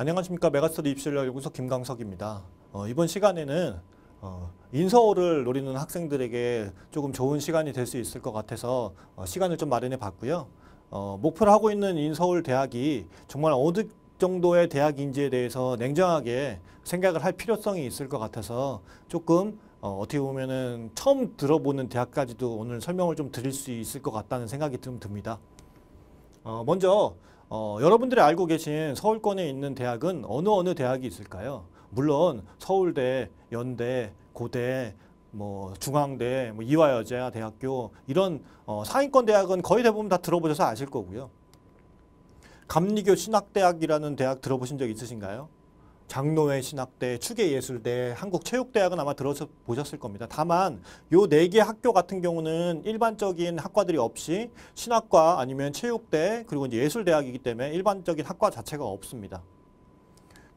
안녕하십니까 메가스터디 입시전략 연구소 김강석입니다. 어, 이번 시간에는 어, 인서울을 노리는 학생들에게 조금 좋은 시간이 될 수 있을 것 같아서 어, 시간을 좀 마련해 봤고요. 어, 목표로 하고 있는 인서울 대학이 정말 어느 정도의 대학인지에 대해서 냉정하게 생각을 할 필요성이 있을 것 같아서 조금 어, 어떻게 보면은 처음 들어보는 대학까지도 오늘 설명을 좀 드릴 수 있을 것 같다는 생각이 좀 듭니다. 어, 먼저 어, 여러분들이 알고 계신 서울권에 있는 대학은 어느 어느 대학이 있을까요? 물론 서울대, 연대, 고대, 뭐 중앙대, 뭐 이화여자 대학교 이런 어, 상위권 대학은 거의 대부분 다 들어보셔서 아실 거고요. 감리교 신학대학이라는 대학 들어보신 적 있으신가요? 장로회 신학대, 추계예술대, 한국체육대학은 아마 들어서 보셨을 겁니다. 다만 요 네 개 학교 같은 경우는 일반적인 학과들이 없이 신학과 아니면 체육대 그리고 이제 예술대학이기 때문에 일반적인 학과 자체가 없습니다.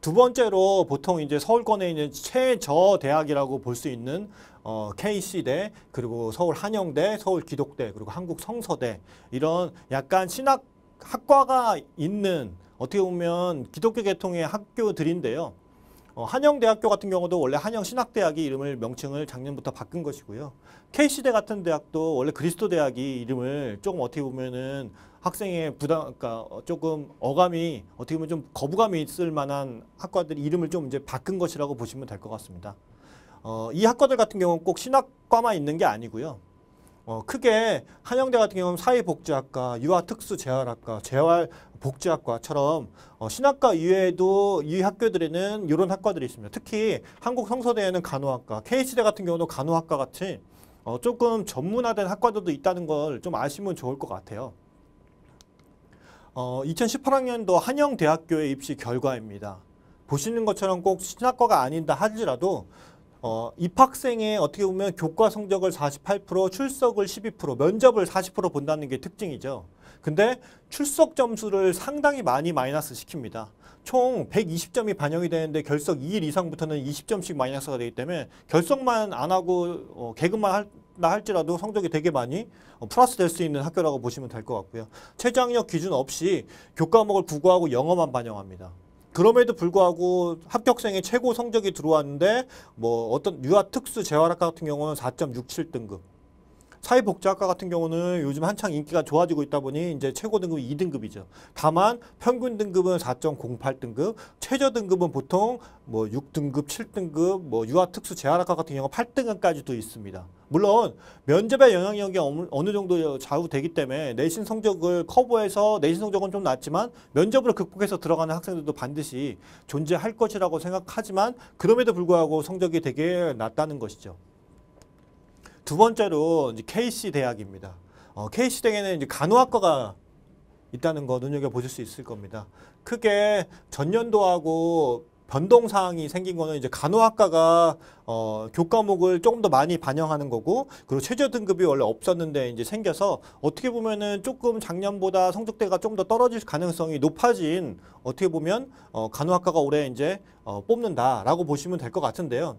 두 번째로 보통 이제 서울권에 있는 최저 대학이라고 볼 수 있는 어, KC대 그리고 서울 한영대, 서울 기독대 그리고 한국 성서대 이런 약간 신학 학과가 있는 어떻게 보면 기독교 계통의 학교들인데요. 어, 한영대학교 같은 경우도 원래 한영신학대학이 이름을 명칭을 작년부터 바꾼 것이고요. KC대 같은 대학도 원래 그리스도대학이 이름을 조금 어떻게 보면은 학생의 부담, 그러니까 어, 조금 어감이 어떻게 보면 좀 거부감이 있을 만한 학과들 이름을 좀 이제 바꾼 것이라고 보시면 될 것 같습니다. 어, 이 학과들 같은 경우는 꼭 신학과만 있는 게 아니고요. 어, 크게 한영대 같은 경우는 사회복지학과, 유아특수재활학과, 재활복지학과처럼 어, 신학과 이외에도 이 학교들에는 이런 학과들이 있습니다. 특히 한국성서대에는 간호학과, k 시대 같은 경우도 간호학과 같이 어, 조금 전문화된 학과들도 있다는 걸 좀 아시면 좋을 것 같아요. 어, 2018학년도 한영대학교의 입시 결과입니다. 보시는 것처럼 꼭 신학과가 아닌다 하지라도 어, 입학생의 어떻게 보면 교과 성적을 48%, 출석을 12%, 면접을 40% 본다는 게 특징이죠. 근데 출석 점수를 상당히 많이 마이너스 시킵니다. 총 120점이 반영이 되는데 결석 2일 이상부터는 20점씩 마이너스가 되기 때문에 결석만 안 하고 어, 개그만 할, 나 할지라도 성적이 되게 많이 어, 플러스 될 수 있는 학교라고 보시면 될 것 같고요. 최저학력 기준 없이 교과목을 부과하고 영어만 반영합니다. 그럼에도 불구하고 합격생의 최고 성적이 들어왔는데 뭐 어떤 유아 특수 재활학 과 같은 경우는 4.67등급 사회복지학과 같은 경우는 요즘 한창 인기가 좋아지고 있다 보니 이제 최고 등급이 2등급이죠. 다만 평균 등급은 4.08등급, 최저 등급은 보통 뭐 6등급, 7등급, 뭐 유아 특수 재활학과 같은 경우 는 8등급까지도 있습니다. 물론 면접의 영향력이 어느 정도 좌우되기 때문에 내신 성적을 커버해서 내신 성적은 좀 낮지만 면접으로 극복해서 들어가는 학생들도 반드시 존재할 것이라고 생각하지만 그럼에도 불구하고 성적이 되게 낮다는 것이죠. 두 번째로 이제 KC 대학입니다. 어, KC 대학에는 이제 간호학과가 있다는 거 눈여겨보실 수 있을 겁니다. 크게 전년도하고 변동 사항이 생긴 거는 이제 간호학과가 어, 교과목을 조금 더 많이 반영하는 거고 그리고 최저 등급이 원래 없었는데 이제 생겨서 어떻게 보면은 조금 작년보다 성적대가 좀 더 떨어질 가능성이 높아진 어떻게 보면 어, 간호학과가 올해 이제 어, 뽑는다라고 보시면 될 것 같은데요.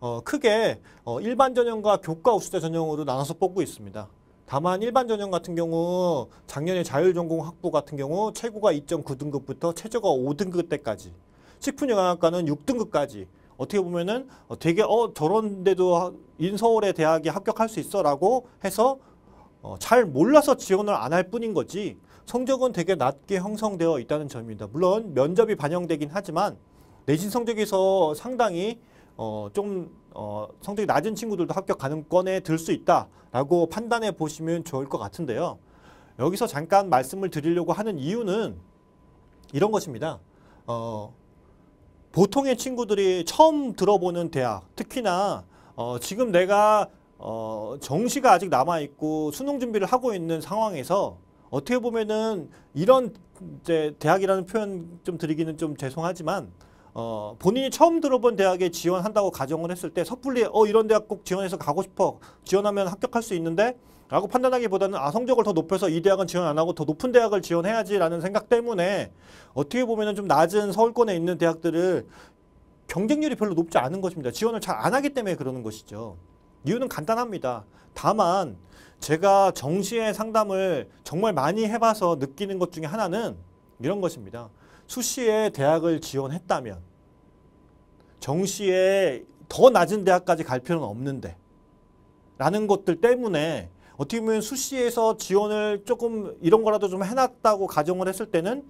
어, 크게 어, 일반 전형과 교과 우수대 전형으로 나눠서 뽑고 있습니다. 다만 일반 전형 같은 경우 작년에 자율전공 학부 같은 경우 최고가 2.9등급부터 최저가 5등급 때까지 식품영양학과는 6등급까지 어떻게 보면은 어, 되게 어 저런데도 인서울의 대학에 합격할 수 있어라고 해서 어, 잘 몰라서 지원을 안 할 뿐인 거지 성적은 되게 낮게 형성되어 있다는 점입니다. 물론 면접이 반영되긴 하지만 내신 성적에서 상당히 어, 좀 어, 성적이 낮은 친구들도 합격 가능권에 들 수 있다라고 판단해 보시면 좋을 것 같은데요. 여기서 잠깐 말씀을 드리려고 하는 이유는 이런 것입니다. 어, 보통의 친구들이 처음 들어보는 대학, 특히나 어, 지금 내가 어, 정시가 아직 남아있고 수능 준비를 하고 있는 상황에서 어떻게 보면은 이런 이제 대학이라는 표현 좀 드리기는 좀 죄송하지만 어, 본인이 처음 들어본 대학에 지원한다고 가정을 했을 때 섣불리 어 이런 대학 꼭 지원해서 가고 싶어 지원하면 합격할 수 있는데 라고 판단하기보다는 아 성적을 더 높여서 이 대학은 지원 안 하고 더 높은 대학을 지원해야지라는 생각 때문에 어떻게 보면좀 낮은 서울권에 있는 대학들을 경쟁률이 별로 높지 않은 것입니다. 지원을 잘 안 하기 때문에 그러는 것이죠. 이유는 간단합니다. 다만 제가 정시의 상담을 정말 많이 해봐서 느끼는 것 중에 하나는 이런 것입니다. 수시에 대학을 지원했다면 정시에 더 낮은 대학까지 갈 필요는 없는데 라는 것들 때문에 어떻게 보면 수시에서 지원을 조금 이런 거라도 좀 해놨다고 가정을 했을 때는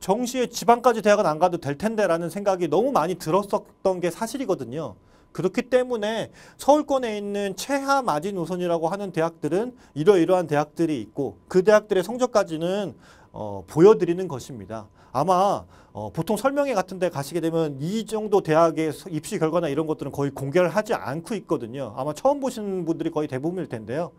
정시에 지방까지 대학은 안 가도 될 텐데라는 생각이 너무 많이 들었었던 게 사실이거든요. 그렇기 때문에 서울권에 있는 최하 마지노선이라고 하는 대학들은 이러이러한 대학들이 있고 그 대학들의 성적까지는 어, 보여드리는 것입니다. 아마 어, 보통 설명회 같은 데 가시게 되면 이 정도 대학의 입시 결과나 이런 것들은 거의 공개를 하지 않고 있거든요. 아마 처음 보시는 분들이 거의 대부분일 텐데요.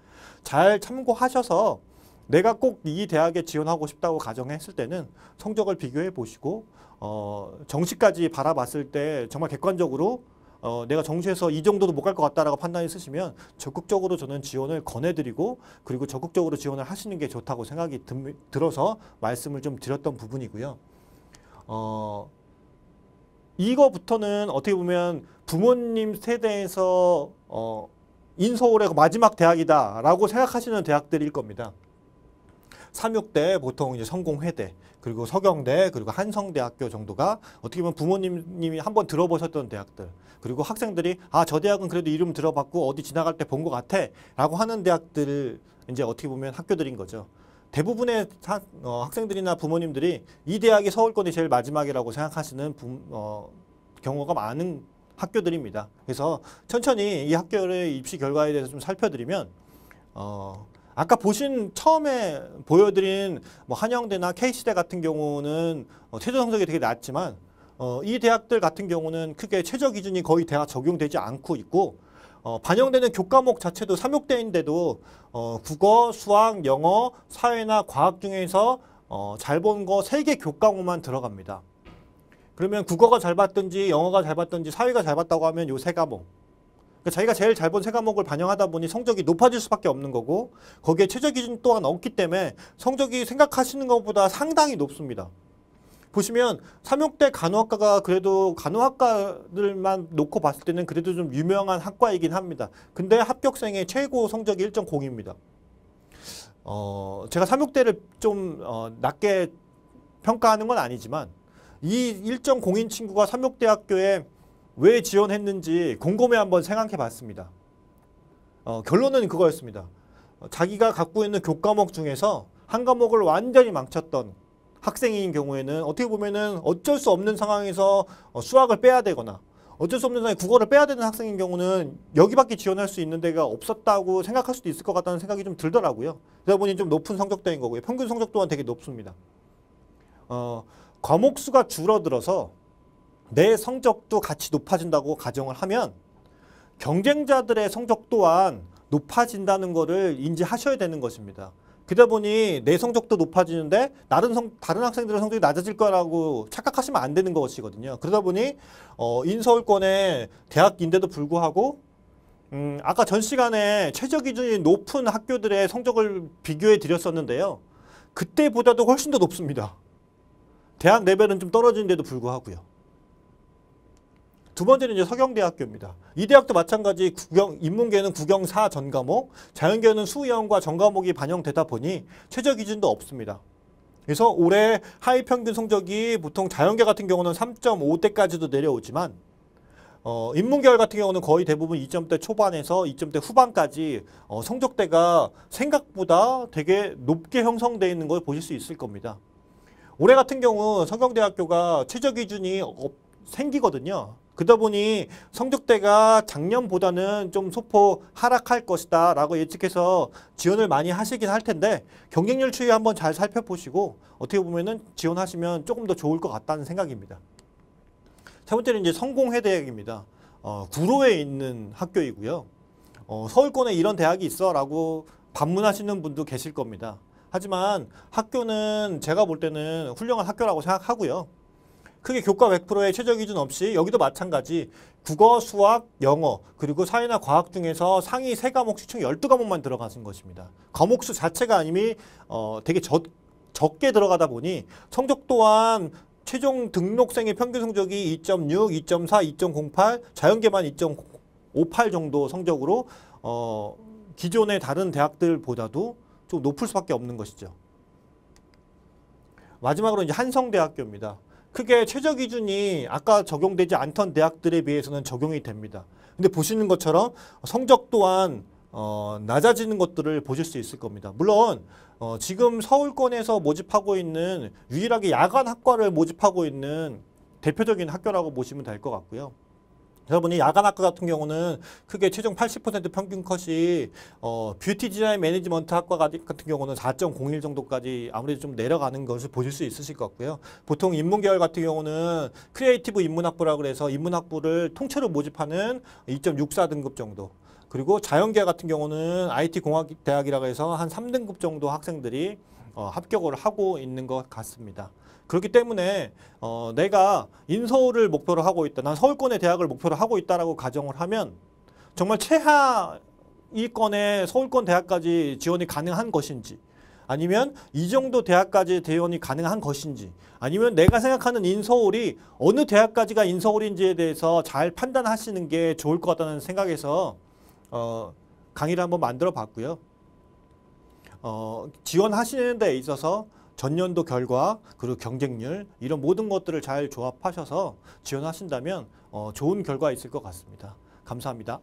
잘 참고하셔서 내가 꼭 이 대학에 지원하고 싶다고 가정했을 때는 성적을 비교해 보시고 어, 정시까지 바라봤을 때 정말 객관적으로 어, 내가 정시에서 이 정도도 못 갈 것 같다라고 판단이 있으시면 적극적으로 저는 지원을 권해드리고 그리고 적극적으로 지원을 하시는 게 좋다고 생각이 듬, 들어서 말씀을 좀 드렸던 부분이고요. 어, 이거부터는 어떻게 보면 부모님 세대에서 어, 인서울의 마지막 대학이다라고 생각하시는 대학들일 겁니다. 삼육대 보통 이제 성공회대 그리고 서경대 그리고 한성대학교 정도가 어떻게 보면 부모님이 한번 들어보셨던 대학들 그리고 학생들이 아 저 대학은 그래도 이름 들어봤고 어디 지나갈 때 본 것 같아라고 하는 대학들 이제 어떻게 보면 학교들인 거죠. 대부분의 사, 어, 학생들이나 부모님들이 이 대학이 서울권이 제일 마지막이라고 생각하시는 부, 어, 경우가 많은 학교들입니다. 그래서 천천히 이 학교의 입시 결과에 대해서 좀 살펴드리면 어, 아까 보신 처음에 보여드린 뭐 한양대나 K시대 같은 경우는 어, 최저 성적이 되게 낮지만 어, 이 대학들 같은 경우는 크게 최저 기준이 거의 대학 적용되지 않고 있고 어, 반영되는 교과목 자체도 삼육대인데도 어, 국어, 수학, 영어, 사회나 과학 중에서 어, 잘 본 거 세 개 교과목만 들어갑니다. 그러면 국어가 잘 봤든지 영어가 잘 봤든지 사회가 잘 봤다고 하면 요 세 과목 그러니까 자기가 제일 잘 본 세 과목을 반영하다 보니 성적이 높아질 수밖에 없는 거고 거기에 최저 기준 또한 없기 때문에 성적이 생각하시는 것보다 상당히 높습니다. 보시면 삼육대 간호학과가 그래도 간호학과들만 놓고 봤을 때는 그래도 좀 유명한 학과이긴 합니다. 근데 합격생의 최고 성적이 1.0입니다. 어, 제가 삼육대를좀 어, 낮게 평가하는 건 아니지만 이 1.0인 친구가 삼육대학교에 왜 지원했는지 곰곰이 한번 생각해 봤습니다. 어, 결론은 그거였습니다. 어, 자기가 갖고 있는 교과목 중에서 한 과목을 완전히 망쳤던 학생인 경우에는 어떻게 보면은 어쩔 수 없는 상황에서 어, 수학을 빼야 되거나 어쩔 수 없는 상황에 국어를 빼야 되는 학생인 경우는 여기밖에 지원할 수 있는 데가 없었다고 생각할 수도 있을 것 같다는 생각이 좀 들더라고요. 그러다 보니 좀 높은 성적대인 거고요. 평균 성적 또한 되게 높습니다. 어, 과목 수가 줄어들어서 내 성적도 같이 높아진다고 가정을 하면 경쟁자들의 성적 또한 높아진다는 것을 인지하셔야 되는 것입니다. 그러다 보니 내 성적도 높아지는데 다른 성, 다른 학생들의 성적이 낮아질 거라고 착각하시면 안 되는 것이거든요. 그러다 보니 어, 인서울권의 대학인데도 불구하고 음, 아까 전 시간에 최저 기준이 높은 학교들의 성적을 비교해 드렸었는데요. 그때보다도 훨씬 더 높습니다. 대학 레벨은 좀 떨어지는데도 불구하고요. 두 번째는 이제 서경대학교입니다. 이 대학도 마찬가지 국영, 인문계는 국영사 전과목, 자연계는 수의원과 전과목이 반영되다 보니 최저 기준도 없습니다. 그래서 올해 하위 평균 성적이 보통 자연계 같은 경우는 3.5대까지도 내려오지만 어, 인문계열 같은 경우는 거의 대부분 2점대 초반에서 2점대 후반까지 어, 성적대가 생각보다 되게 높게 형성되어 있는 걸 보실 수 있을 겁니다. 올해 같은 경우 서경대학교가 최저 기준이 생기거든요. 그러다 보니 성적대가 작년보다는 좀 소폭 하락할 것이다 라고 예측해서 지원을 많이 하시긴 할 텐데 경쟁률 추이 한번 잘 살펴보시고 어떻게 보면은 지원하시면 조금 더 좋을 것 같다는 생각입니다. 세 번째는 이제 성공회대학입니다. 어, 구로에 있는 학교이고요. 어, 서울권에 이런 대학이 있어 라고 방문하시는 분도 계실 겁니다. 하지만 학교는 제가 볼 때는 훌륭한 학교라고 생각하고요. 크게 교과 100%의 최저 기준 없이 여기도 마찬가지 국어, 수학, 영어 그리고 사회나 과학 중에서 상위 세과목 씩총 열두 과목만 들어가신 것입니다. 과목수 자체가 이미 어, 되게 적, 적게 들어가다 보니 성적 또한 최종 등록생의 평균 성적이 2.6, 2.4, 2.08, 자연계만 2.58 정도 성적으로 어, 기존의 다른 대학들보다도 좀 높을 수밖에 없는 것이죠. 마지막으로 이제 한성대학교입니다. 그게 최저 기준이 아까 적용되지 않던 대학들에 비해서는 적용이 됩니다. 근데 보시는 것처럼 성적 또한 어, 낮아지는 것들을 보실 수 있을 겁니다. 물론 어, 지금 서울권에서 모집하고 있는 유일하게 야간 학과를 모집하고 있는 대표적인 학교라고 보시면 될 것 같고요. 여러분이 야간 학과 같은 경우는 크게 최종 80% 평균 컷이 어, 뷰티 디자인 매니지먼트 학과 같은 경우는 4.01 정도까지 아무래도 좀 내려가는 것을 보실 수 있으실 것 같고요. 보통 인문계열 같은 경우는 크리에이티브 인문학부라고 해서 인문학부를 통째로 모집하는 2.64 등급 정도 그리고 자연계 같은 경우는 IT공학대학이라고 해서 한 3등급 정도 학생들이 어, 합격을 하고 있는 것 같습니다. 그렇기 때문에 어, 내가 인서울을 목표로 하고 있다. 난 서울권의 대학을 목표로 하고 있다라고 가정을 하면 정말 최하 이권의 서울권 대학까지 지원이 가능한 것인지 아니면 이 정도 대학까지 대원이 가능한 것인지 아니면 내가 생각하는 인서울이 어느 대학까지가 인서울인지에 대해서 잘 판단하시는 게 좋을 것 같다는 생각에서 어, 강의를 한번 만들어 봤고요. 어, 지원하시는 데 있어서 전년도 결과 그리고 경쟁률 이런 모든 것들을 잘 조합하셔서 지원하신다면 어, 좋은 결과 있을 것 같습니다. 감사합니다.